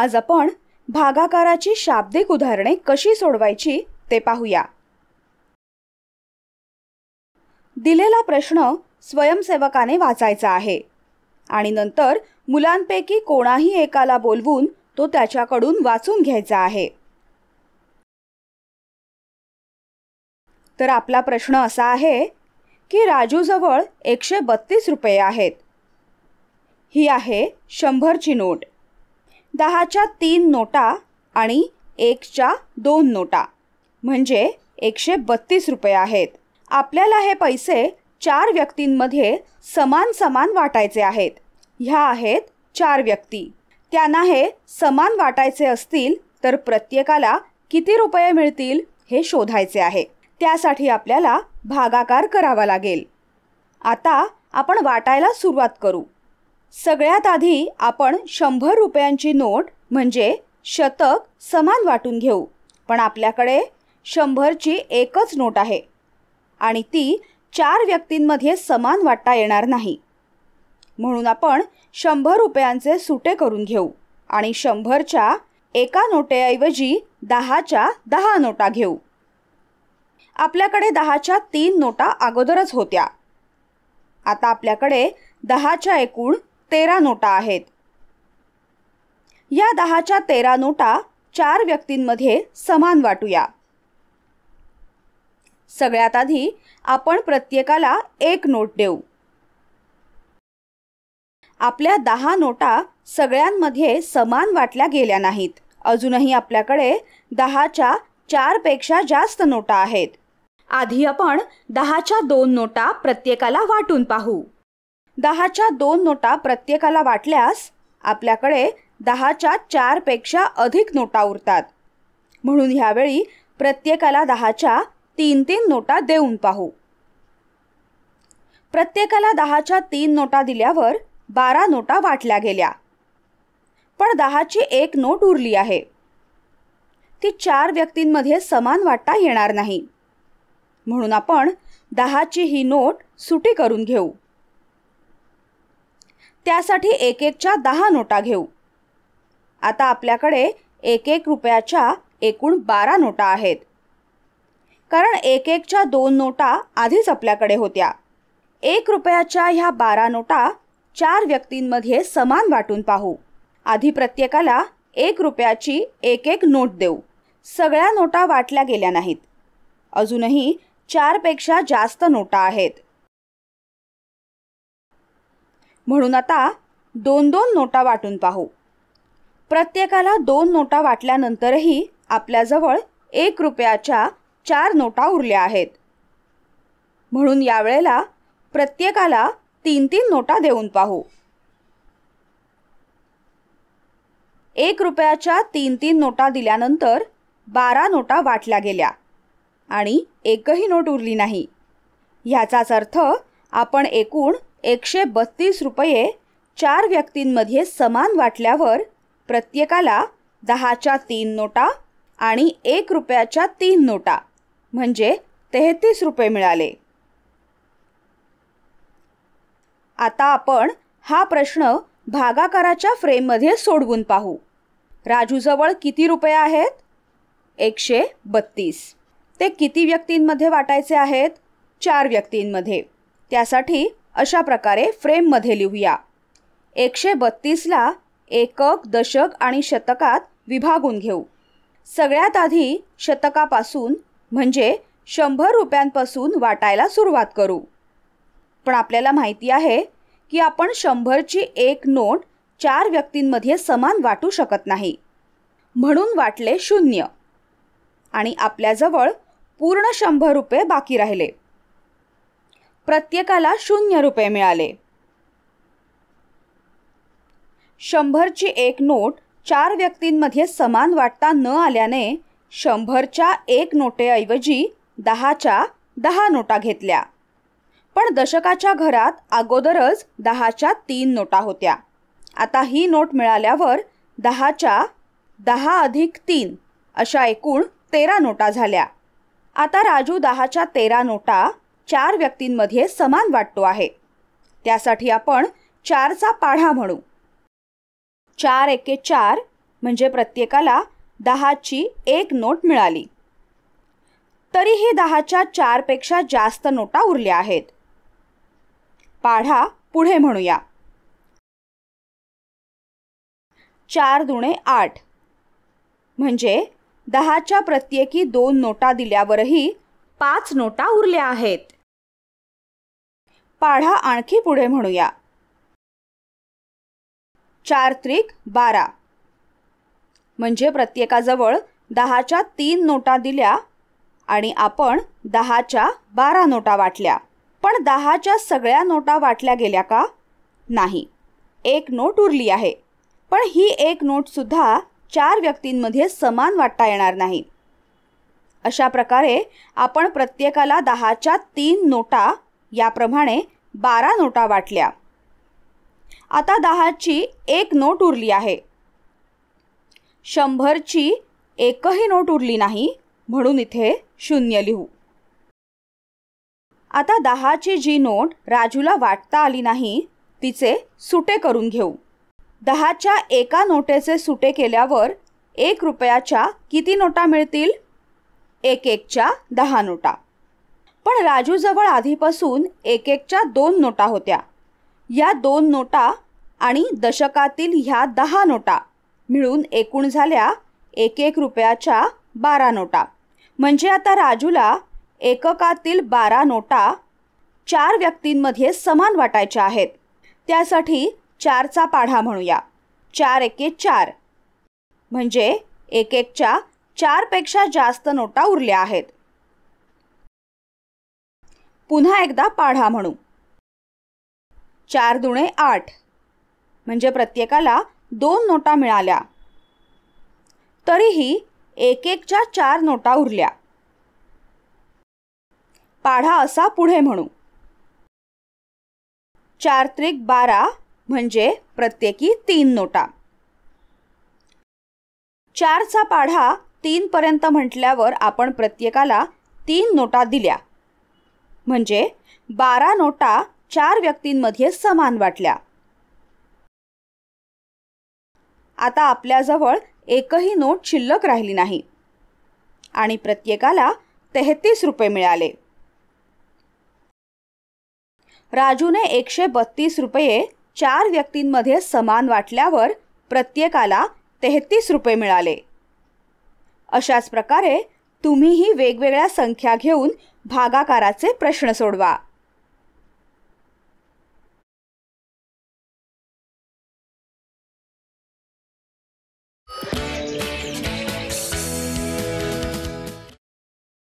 आज आपण भागाकाराची शाब्दिक उदाहरणे कशी सोडवायची ते पाहूया दिलेला प्रश्न स्वयंसेवकाने वाचायचा आहे आणि नंतर मुलांपैकी कोणाही एकाला बोलवून तो त्याच्याकडून वाचून घ्यायचा आहे तर आपला प्रश्न असा आहे की राजूजवळ एकशे बत्तीस रुपये आहेत ही आहे शंभरची नोट दहाच्या तीन नोटा आणि एकच्या दोन नोटा म्हणजे एकशे बत्तीस रुपये आहेत आपल्याला हे पैसे चार व्यक्तींमध्ये समान समान वाटायचे आहेत ह्या आहेत चार व्यक्ती त्यांना हे समान वाटायचे असतील तर प्रत्येकाला किती रुपये मिळतील हे शोधायचे आहे त्यासाठी आपल्याला भागाकार करावा लागेल आता आपण वाटायला सुरुवात करू सगळ्यात आधी आपण शंभर रुपयांची नोट म्हणजे शतक समान वाटून घेऊ पण आपल्याकडे शंभरची एकच नोट आहे आणि ती चार व्यक्तींमध्ये समान वाटता येणार नाही म्हणून आपण शंभर रुपयांचे सुटे करून घेऊ आणि शंभरच्या एका नोटेऐवजी दहाच्या दहा नोटा घेऊ आपल्याकडे दहाच्या तीन नोटा अगोदरच होत्या आता आपल्याकडे दहाच्या एकूण तेरा नोटा आहेत या दहाच्या तेरा नोटा चार व्यक्तींमध्ये समान वाटूया सगळ्यात आधी आपण प्रत्येकाला एक नोट देऊ आपल्या दहा नोटा सगळ्यांमध्ये समान वाटल्या गेल्या नाहीत अजूनही आपल्याकडे दहाच्या चारपेक्षा जास्त नोटा आहेत आधी आपण दहाच्या दोन नोटा प्रत्येकाला वाटून पाहू दहाच्या दोन नोटा प्रत्येकाला वाटल्यास आपल्याकडे दहाच्या चारपेक्षा अधिक नोटा उरतात म्हणून ह्यावेळी प्रत्येकाला दहाच्या तीन तीन नोटा देऊन पाहू प्रत्येकाला दहाच्या तीन नोटा दिल्यावर बारा नोटा वाटल्या गेल्या पण दहाची एक नोट उरली आहे ती चार व्यक्तींमध्ये समान वाटता येणार नाही म्हणून आपण दहाची ही नोट सुटी करून घेऊ त्यासाठी एक एकच्या दहा नोटा घेऊ आता आपल्याकडे एक एक रुपयाच्या एकूण बारा नोटा आहेत कारण एक एकच्या दोन नोटा आधीच आपल्याकडे होत्या एक रुपयाच्या ह्या बारा नोटा चार व्यक्तींमध्ये समान वाटून पाहू आधी प्रत्येकाला एक रुपयाची एक एक नोट देऊ सगळ्या नोटा वाटल्या गेल्या नाहीत अजूनही चारपेक्षा जास्त नोटा आहेत म्हणून आता दोन दोन नोटा वाटून पाहू प्रत्येकाला दोन नोटा वाटल्यानंतरही आपल्याजवळ एक रुपयाच्या चार नोटा उरल्या आहेत म्हणून यावेळेला प्रत्येकाला तीन तीन नोटा देऊन पाहू एक रुपयाच्या तीन तीन नोटा दिल्यानंतर बारा नोटा वाटल्या गेल्या आणि एकही नोट उरली नाही ह्याचाच अर्थ आपण एकूण एकशे बत्तीस रुपये चार व्यक्तींमध्ये समान वाटल्यावर प्रत्येकाला दहाच्या तीन नोटा आणि एक रुपयाच्या तीन नोटा म्हणजे तेहतीस रुपये मिळाले आता आपण हा प्रश्न भागाकाराच्या फ्रेममध्ये सोडवून पाहू राजूजवळ किती रुपये आहेत एकशे बत्तीस ते किती व्यक्तींमध्ये वाटायचे आहेत चार व्यक्तींमध्ये त्यासाठी अशा प्रकारे फ्रेममध्ये लिहूया एकशे बत्तीसला एकक दशक आणि शतकात विभागून घेऊ सगळ्यात आधी शतकापासून म्हणजे शंभर रुपयांपासून वाटायला सुरुवात करू पण आपल्याला माहिती आहे की आपण शंभरची एक नोट चार व्यक्तींमध्ये समान वाटू शकत नाही म्हणून वाटले शून्य आणि आपल्याजवळ पूर्ण शंभर रुपये बाकी राहिले प्रत्येकाला शून्य रुपये मिळाले शंभरची एक नोट चार व्यक्तींमध्ये समान वाटता न आल्याने शंभरच्या एक नोटेऐवजी दहाच्या दहा नोटा घेतल्या पण दशकाच्या घरात अगोदरच दहाच्या तीन नोटा होत्या आता ही नोट मिळाल्यावर दहाच्या दहा अधिक तीन अशा एकूण तेरा नोटा झाल्या आता राजू दहाच्या तेरा नोटा चार व्यक्तींमध्ये समान वाटतो आहे त्यासाठी आपण चारचा पाढा म्हणू चार एके चार म्हणजे प्रत्येकाला दहाची एक नोट मिळाली तरीही दहाच्या चारपेक्षा जास्त नोटा उरल्या आहेत पाढा पुढे म्हणूया चार दुणे आठ म्हणजे दहाच्या प्रत्येकी दोन नोटा दिल्यावरही पाच नोटा उरल्या आहेत पाढा आणखी पुढे म्हणूया चार त्रिक बारा म्हणजे प्रत्येकाजवळ दहाच्या तीन नोटा दिल्या आणि आपण दहाच्या बारा नोटा वाटल्या पण दहाच्या सगळ्या नोटा वाटल्या गेल्या का नाही एक नोट उरली आहे पण ही एक नोटसुद्धा चार व्यक्तींमध्ये समान वाटता येणार नाही अशा प्रकारे आपण प्रत्येकाला दहाच्या तीन नोटा याप्रमाणे बारा नोटा वाटल्या आता दहाची एक नोट उरली आहे शंभरची एकही नोट उरली नाही म्हणून इथे शून्य लिहू आता दहाची जी नोट राजूला वाटता आली नाही तिचे सुटे करून घेऊ दहाच्या एका नोटेचे सुटे केल्यावर एक रुपयाच्या किती नोटा मिळतील एक एकच्या दहा नोटा पण राजूजवळ आधीपासून एक एकच्या दोन नोटा होत्या या दोन नोटा आणि दशकातील ह्या दहा नोटा मिळून एकूण झाल्या एक एक रुपयाच्या बारा नोटा म्हणजे आता राजूला एककातील बारा नोटा चार व्यक्तींमध्ये समान वाटायच्या आहेत त्यासाठी चारचा पाढा म्हणूया चार एके चार म्हणजे एक एकच्या चारपेक्षा जास्त नोटा उरल्या आहेत पुन्हा एकदा पाढा म्हणू चार दुणे आठ म्हणजे प्रत्येकाला दोन नोटा मिळाल्या तरीही एक एकच्या चार नोटा उरल्या पाढा असा पुढे म्हणू चार त्रिक बारा म्हणजे प्रत्येकी तीन नोटा चारचा पाढा पर्यंत म्हटल्यावर आपण प्रत्येकाला तीन नोटा दिल्या म्हणजे बारा नोटा चार व्यक्तींमध्ये समान वाटल्या आता आपल्याजवळ एकही नोट शिल्लक राहिली नाही आणि प्रत्येकाला तेहतीस रुपये मिळाले राजूने एकशे बत्तीस रुपये चार व्यक्तींमध्ये समान वाटल्यावर प्रत्येकाला तेहतीस रुपये मिळाले अशाच प्रकारे तुम्हीही वेगवेगळ्या संख्या घेऊन भागाकाराचे प्रश्न सोडवा